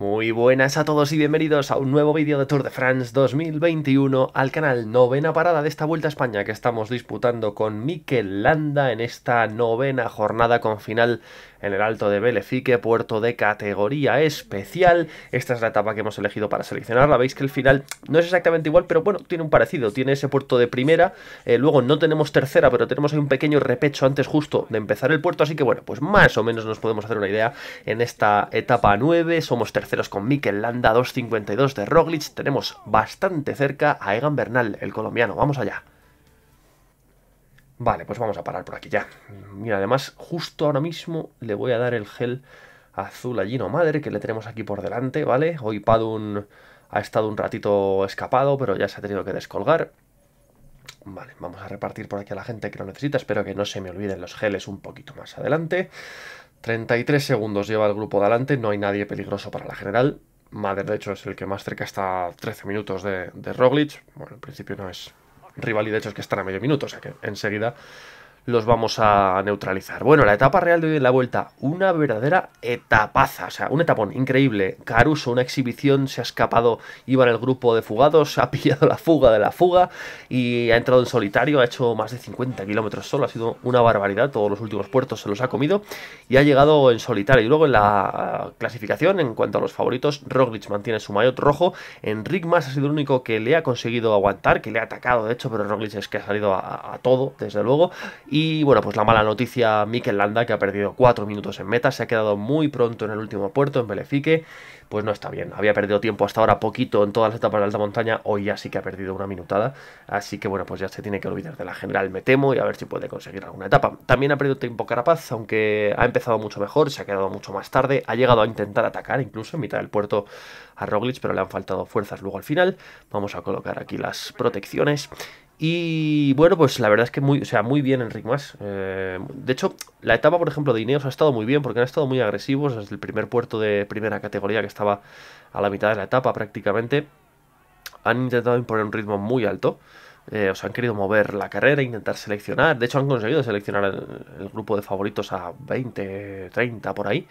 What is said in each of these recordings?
Muy buenas a todos y bienvenidos a un nuevo vídeo de Tour de France 2021 al canal novena parada de esta Vuelta a España que estamos disputando con Mikel Landa en esta novena jornada con final en el Alto de Belefique, puerto de categoría especial. Esta es la etapa que hemos elegido para seleccionarla. Veis que el final no es exactamente igual, pero bueno, tiene un parecido. Tiene ese puerto de primera, eh, luego no tenemos tercera, pero tenemos ahí un pequeño repecho antes justo de empezar el puerto, así que bueno, pues más o menos nos podemos hacer una idea en esta etapa 9. Somos terceros con Mikel Landa, 2.52 de Roglic. Tenemos bastante cerca a Egan Bernal, el colombiano. Vamos allá. Vale, pues vamos a parar por aquí ya. Mira, además, justo ahora mismo le voy a dar el gel azul a Gino Madre, que le tenemos aquí por delante, ¿vale? Hoy Padun ha estado un ratito escapado, pero ya se ha tenido que descolgar. Vale, vamos a repartir por aquí a la gente que lo necesita. Espero que no se me olviden los geles un poquito más adelante. 33 segundos lleva el grupo de adelante, no hay nadie peligroso para la general. Mader, de hecho, es el que más cerca está a 13 minutos de, de Roglic. Bueno, en principio no es rival y de hecho es que están a medio minuto, o sea que enseguida los vamos a neutralizar. Bueno, la etapa real de la vuelta, una verdadera etapaza, o sea, un etapón increíble. Caruso, una exhibición, se ha escapado, iba en el grupo de fugados, ha pillado la fuga de la fuga y ha entrado en solitario, ha hecho más de 50 kilómetros solo, ha sido una barbaridad, todos los últimos puertos se los ha comido y ha llegado en solitario. Y luego en la clasificación, en cuanto a los favoritos, Roglic mantiene su maillot rojo, Enric más ha sido el único que le ha conseguido aguantar, que le ha atacado de hecho, pero Roglic es que ha salido a todo, desde luego, y y bueno, pues la mala noticia, Mikel Landa, que ha perdido 4 minutos en meta, se ha quedado muy pronto en el último puerto, en Belefique, pues no está bien. Había perdido tiempo hasta ahora poquito en todas las etapas de alta montaña, hoy ya sí que ha perdido una minutada, así que bueno, pues ya se tiene que olvidar de la general, me temo, y a ver si puede conseguir alguna etapa. También ha perdido tiempo Carapaz, aunque ha empezado mucho mejor, se ha quedado mucho más tarde, ha llegado a intentar atacar incluso en mitad del puerto a Roglic, pero le han faltado fuerzas luego al final. Vamos a colocar aquí las protecciones y bueno, pues la verdad es que muy, o sea, muy bien en Más. Eh, de hecho, la etapa, por ejemplo, de Ineos ha estado muy bien porque han estado muy agresivos desde el primer puerto de primera categoría que estaba a la mitad de la etapa prácticamente. Han intentado imponer un ritmo muy alto. Eh, o sea, han querido mover la carrera, intentar seleccionar. De hecho, han conseguido seleccionar el grupo de favoritos a 20, 30 por ahí.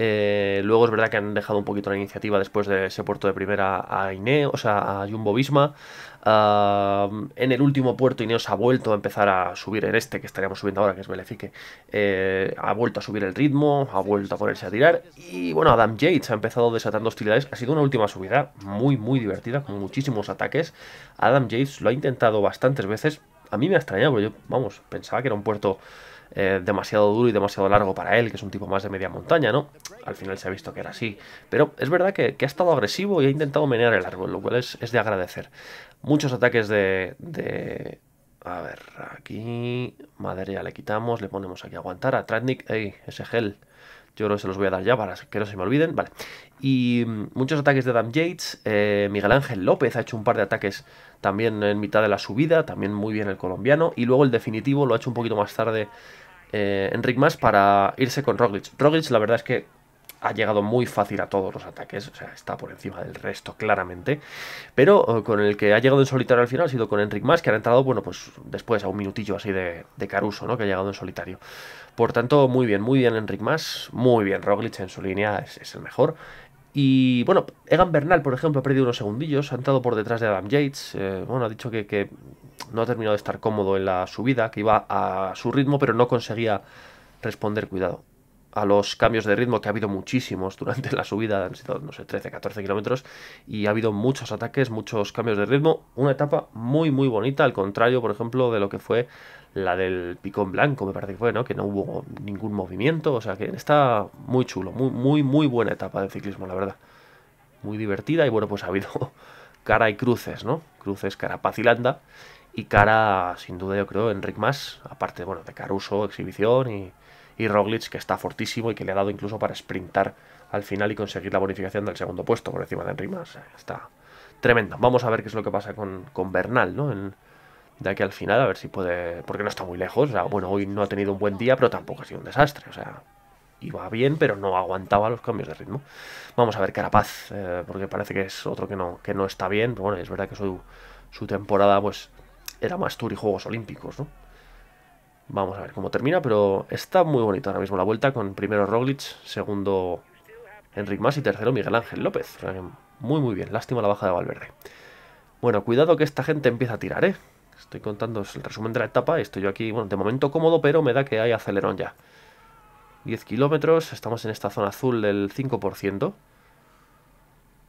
Eh, luego es verdad que han dejado un poquito la iniciativa después de ese puerto de primera a Ineos, o sea, a Jumbo Visma. Ah, en el último puerto Ineos ha vuelto a empezar a subir En este que estaríamos subiendo ahora, que es Belefique. Eh, ha vuelto a subir el ritmo, ha vuelto a ponerse a tirar. Y bueno, Adam Yates ha empezado desatando hostilidades. Ha sido una última subida muy, muy divertida, con muchísimos ataques. Adam Yates lo ha intentado bastantes veces. A mí me ha extrañado, porque yo, vamos, pensaba que era un puerto eh, demasiado duro y demasiado largo para él, que es un tipo más de media montaña, ¿no? Al final se ha visto que era así. Pero es verdad que, ha estado agresivo y ha intentado menear el árbol, lo cual es, de agradecer. Muchos ataques de, A ver, aquí... Madera ya le quitamos, le ponemos aquí aguantar. A Tratnik, ey, ese gel. Yo creo se los voy a dar ya para que no se me olviden. Vale. Y mm, muchos ataques de Adam Yates. Eh, Miguel Ángel López ha hecho un par de ataques también en mitad de la subida. También muy bien el colombiano. Y luego el definitivo lo ha hecho un poquito más tarde eh, Enric Más para irse con Roglic. Roglic, la verdad es que ha llegado muy fácil a todos los ataques, o sea, está por encima del resto claramente, pero eh, con el que ha llegado en solitario al final ha sido con Enric Mas, que ha entrado, bueno, pues después a un minutillo así de, Caruso, ¿no? Que ha llegado en solitario. Por tanto, muy bien, muy bien Enric Mas, muy bien Roglic en su línea, es, el mejor. Y bueno, Egan Bernal, por ejemplo, ha perdido unos segundillos, ha entrado por detrás de Adam Yates. Eh, bueno, ha dicho que, no ha terminado de estar cómodo en la subida, que iba a su ritmo, pero no conseguía responder cuidado a los cambios de ritmo, que ha habido muchísimos durante la subida, han sido, no sé, 13, 14 kilómetros, y ha habido muchos ataques, muchos cambios de ritmo, una etapa muy, muy bonita, al contrario, por ejemplo, de lo que fue la del picón blanco, me parece que fue, ¿no? Que no hubo ningún movimiento, o sea, que está muy chulo, muy, muy, muy buena etapa de ciclismo, la verdad. Muy divertida y bueno, pues ha habido cara y cruces, ¿no? Cruces cara Pacilanda y cara, sin duda, yo creo, Enric Más, aparte, bueno, de Caruso, exhibición y y Roglic que está fortísimo y que le ha dado incluso para sprintar al final y conseguir la bonificación del segundo puesto por encima de Rimas. Está tremendo. Vamos a ver qué es lo que pasa con, Bernal, ¿no? de aquí al final, a ver si puede... Porque no está muy lejos. bueno, hoy no ha tenido un buen día, pero tampoco ha sido un desastre. O sea, iba bien, pero no aguantaba los cambios de ritmo. Vamos a ver Carapaz, eh, porque parece que es otro que no, que no está bien. Pero bueno, es verdad que su, su temporada pues era más tour y Juegos Olímpicos, ¿no? Vamos a ver cómo termina, pero está muy bonito ahora mismo la vuelta con primero Roglic, segundo Enric Mas y tercero Miguel Ángel López. Muy muy bien, lástima la baja de Valverde. Bueno, cuidado que esta gente empieza a tirar, ¿eh? Estoy contando el resumen de la etapa, estoy yo aquí, bueno, de momento cómodo, pero me da que hay acelerón ya. 10 kilómetros, estamos en esta zona azul del 5%.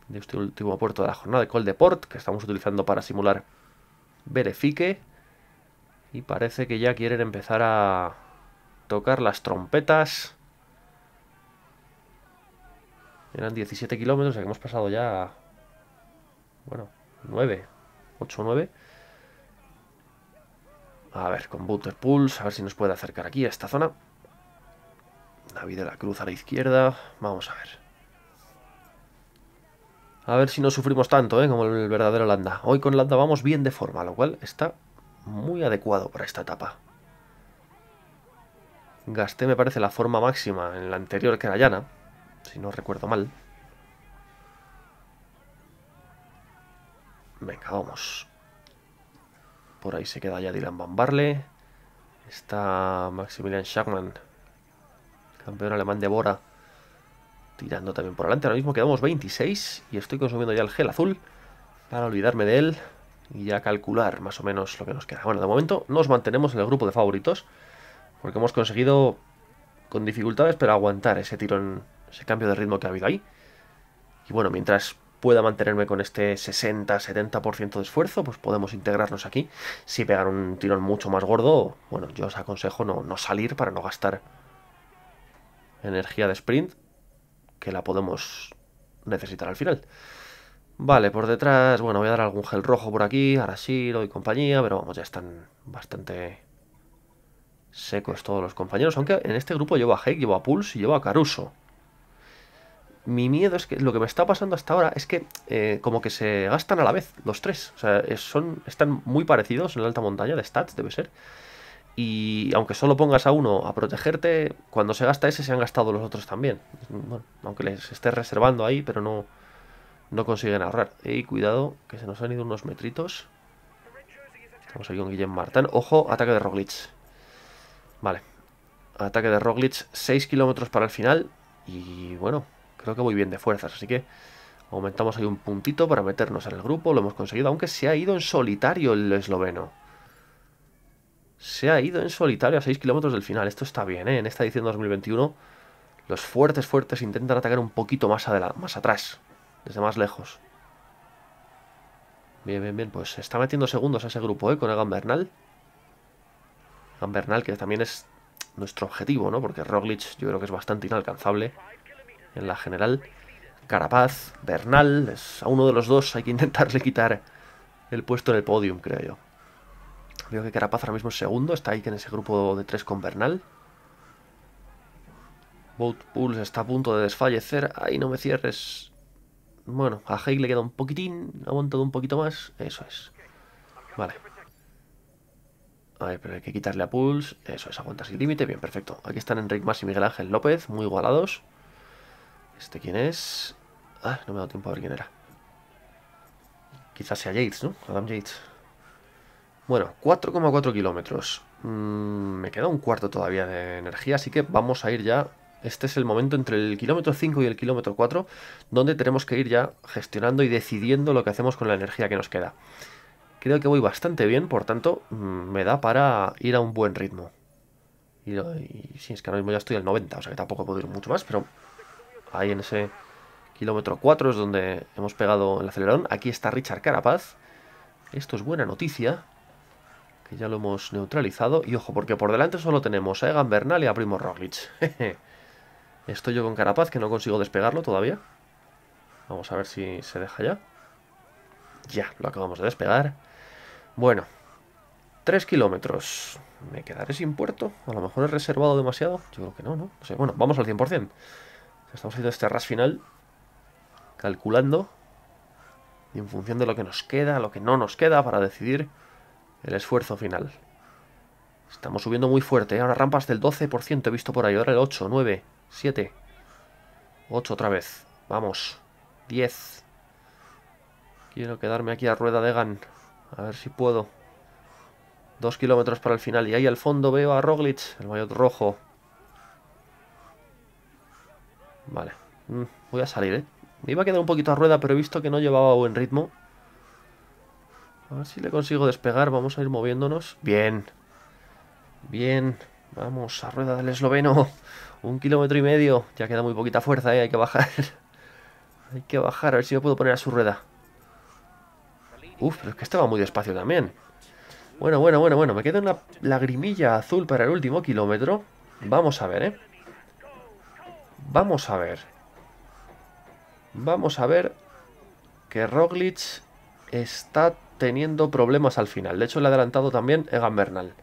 De este último puerto de la jornada de Col de Port, que estamos utilizando para simular Verifique. Y parece que ya quieren empezar a tocar las trompetas. Eran 17 kilómetros, ya que hemos pasado ya... Bueno, 9. 8 9. A ver, con Butter Pulse, a ver si nos puede acercar aquí a esta zona. David de la Cruz a la izquierda. Vamos a ver. A ver si no sufrimos tanto, ¿eh? Como el verdadero Landa. Hoy con Landa vamos bien de forma, lo cual está muy adecuado para esta etapa. Gasté, me parece, la forma máxima en la anterior que era llana, si no recuerdo mal. Venga, vamos. Por ahí se queda ya Dylan Van Barle. Está Maximilian Schachmann, campeón alemán de Bora, tirando también por adelante Ahora mismo quedamos 26 y estoy consumiendo ya el gel azul para olvidarme de él y ya calcular más o menos lo que nos queda. Bueno, de momento nos mantenemos en el grupo de favoritos, porque hemos conseguido con dificultades, pero aguantar ese tirón, ese cambio de ritmo que ha habido ahí. Y bueno, mientras pueda mantenerme con este 60-70% de esfuerzo, pues podemos integrarnos aquí. Si pegar un tirón mucho más gordo, bueno, yo os aconsejo no, no salir para no gastar energía de sprint, que la podemos necesitar al final. Vale, por detrás, bueno, voy a dar algún gel rojo por aquí, Arashiro y compañía, pero vamos, ya están bastante secos todos los compañeros, aunque en este grupo llevo a Hake, llevo a Pulse y llevo a Caruso. Mi miedo es que lo que me está pasando hasta ahora es que eh, como que se gastan a la vez los tres, o sea, son, están muy parecidos en la alta montaña, de stats debe ser, y aunque solo pongas a uno a protegerte, cuando se gasta ese se han gastado los otros también. Bueno, aunque les estés reservando ahí, pero no no consiguen ahorrar. Y cuidado, que se nos han ido unos metritos. Estamos aquí con Guillem Martán. Ojo, ataque de Roglic. Vale. Ataque de Roglic, 6 kilómetros para el final. Y bueno, creo que voy bien de fuerzas, así que aumentamos ahí un puntito para meternos en el grupo. Lo hemos conseguido, aunque se ha ido en solitario el esloveno. Se ha ido en solitario a 6 kilómetros del final. Esto está bien, ¿eh? En esta edición 2021 los fuertes, fuertes intentan atacar un poquito más, más atrás. Desde más lejos. Bien, bien, bien. Pues está metiendo segundos a ese grupo, ¿eh? Con Egan Bernal. Egan Bernal, que también es nuestro objetivo, ¿no? Porque Roglic yo creo que es bastante inalcanzable en la general. Carapaz, Bernal, es, a uno de los dos hay que intentarle quitar el puesto en el podium, creo yo. Veo que Carapaz ahora mismo es segundo, está ahí en ese grupo de tres con Bernal. Boat Pulse está a punto de desfallecer. Ahí no me cierres. Bueno, a Hale le queda un poquitín. Ha aguantado un poquito más. Eso es. Vale. A ver, pero hay que quitarle a Pulse. Eso es, aguanta sin límite. Bien, perfecto. Aquí están Enrique Más y Miguel Ángel López, muy igualados. ¿Este quién es? Ah, no me ha dado tiempo a ver quién era. Quizás sea Yates, ¿no? Adam Yates. Bueno, 4,4 kilómetros. Mm, me queda un cuarto todavía de energía, así que vamos a ir ya este es el momento entre el kilómetro 5 y el kilómetro 4 donde tenemos que ir ya gestionando y decidiendo lo que hacemos con la energía que nos queda. Creo que voy bastante bien, por tanto, mm, me da para ir a un buen ritmo. Y, si es que ahora mismo ya estoy al 90, o sea que tampoco puedo ir mucho más, pero ahí en ese kilómetro 4 es donde hemos pegado el acelerón Aquí está Richard Carapaz. Esto es buena noticia, que ya lo hemos neutralizado. Y ojo, porque por delante solo tenemos a Egan Bernal y a Primo Roglic. Estoy yo con Carapaz, que no consigo despegarlo todavía. Vamos a ver si se deja ya. Ya, lo acabamos de despegar. Bueno, 3 kilómetros. ¿Me quedaré sin puerto? A lo mejor he reservado demasiado. Yo creo que no, ¿no? Bueno, vamos al 100%. Estamos haciendo este ras final. Calculando. Y en función de lo que nos queda, lo que no nos queda, para decidir el esfuerzo final. Estamos subiendo muy fuerte. ¿eh? Ahora rampas del 12% he visto por ahí. Ahora el 8, 9, 7. 8 otra vez. Vamos. 10. Quiero quedarme aquí a rueda de GAN. A ver si puedo. Dos kilómetros para el final. Y ahí al fondo veo a Roglic, el mayor rojo. Vale. Mm, voy a salir, ¿eh? Me iba a quedar un poquito a rueda, pero he visto que no llevaba buen ritmo. A ver si le consigo despegar. Vamos a ir moviéndonos. Bien. Bien, vamos a rueda del esloveno. Un kilómetro y medio. Ya queda muy poquita fuerza, ¿eh? hay que bajar. hay que bajar, a ver si yo puedo poner a su rueda. Uf, pero es que estaba muy despacio también. Bueno, bueno, bueno, bueno. Me queda una lagrimilla azul para el último kilómetro. Vamos a ver, ¿eh? Vamos a ver. Vamos a ver que Roglic está teniendo problemas al final. De hecho, le ha adelantado también Egan Bernal.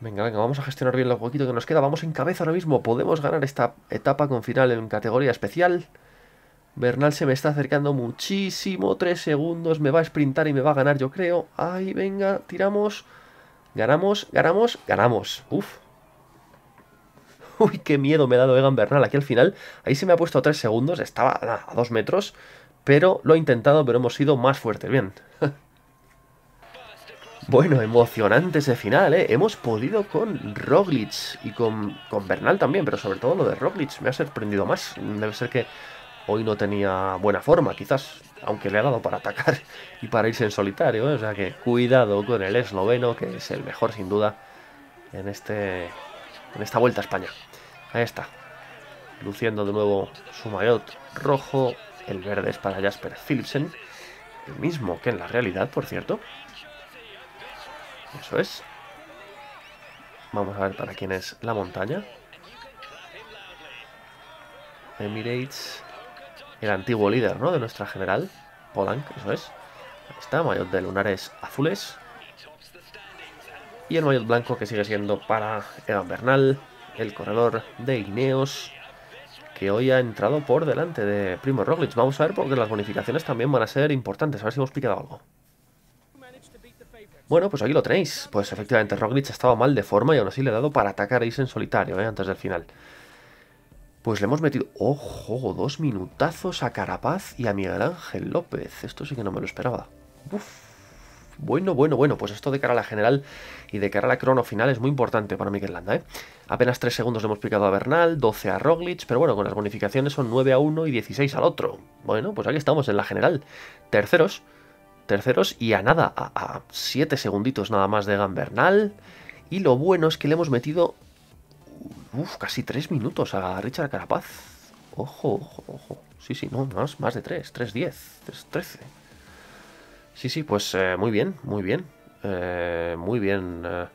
Venga, venga, vamos a gestionar bien los poquito que nos queda. Vamos en cabeza ahora mismo. Podemos ganar esta etapa con final en categoría especial. Bernal se me está acercando muchísimo. Tres segundos. Me va a sprintar y me va a ganar, yo creo. Ahí, venga, tiramos. Ganamos, ganamos, ganamos. Uf. Uy, qué miedo me ha dado Egan Bernal aquí al final. Ahí se me ha puesto a tres segundos. Estaba a dos metros. Pero lo he intentado, pero hemos sido más fuertes. Bien. Bueno, emocionante ese final, ¿eh? Hemos podido con Roglic y con, Bernal también, pero sobre todo lo de Roglic me ha sorprendido más. Debe ser que hoy no tenía buena forma, quizás, aunque le ha dado para atacar y para irse en solitario. ¿eh? O sea que cuidado con el esloveno, que es el mejor sin duda en, este, en esta vuelta a España. Ahí está, luciendo de nuevo su maillot rojo, el verde es para Jasper Philipsen, el mismo que en la realidad, por cierto. Eso es. Vamos a ver para quién es la montaña. Emirates. El antiguo líder, ¿no? De nuestra general. Polank, eso es. Ahí está, mayor de lunares azules. Y el maillot blanco que sigue siendo para Evan Bernal, el corredor de Ineos, que hoy ha entrado por delante de Primo Roglic. Vamos a ver porque las bonificaciones también van a ser importantes. A ver si hemos picado algo. Bueno, pues aquí lo tenéis. Pues efectivamente, Roglic estaba mal de forma y aún así le ha dado para atacar a Isen en solitario, ¿eh? antes del final. Pues le hemos metido... ¡Ojo! Dos minutazos a Carapaz y a Miguel Ángel López. Esto sí que no me lo esperaba. Uf. Bueno, bueno, bueno. Pues esto de cara a la general y de cara a la crono final es muy importante para Miguel Landa, ¿eh? Apenas tres segundos le hemos picado a Bernal, doce a Roglic, pero bueno, con las bonificaciones son 9 a uno y 16 al otro. Bueno, pues ahí estamos en la general. Terceros terceros y a nada, a 7 segunditos nada más de Gambernal. Y lo bueno es que le hemos metido casi 3 minutos a Richard Carapaz. Ojo, ojo, ojo. Sí, sí, no, más, más de 3, 3, 10, 13. Sí, sí, pues eh, muy bien, muy bien. Eh, muy bien. Eh.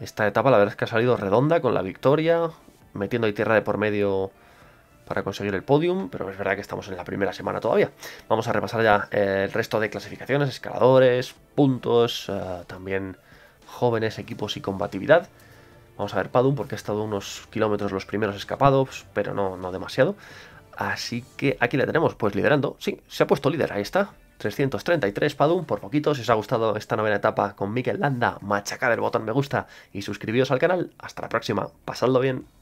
esta etapa la verdad es que ha salido redonda con la victoria, metiendo ahí tierra de por medio para conseguir el podium, pero es verdad que estamos en la primera semana todavía. Vamos a repasar ya eh, el resto de clasificaciones, escaladores, puntos, eh, también jóvenes, equipos y combatividad. Vamos a ver Padum porque ha estado unos kilómetros los primeros escapados, pero no, no demasiado. Así que aquí le tenemos, pues liderando. Sí, se ha puesto líder, ahí está. 333 Padum, por poquito. Si os ha gustado esta novena etapa con Mikel Landa, machacad el botón me gusta y suscribiros al canal. Hasta la próxima, pasadlo bien.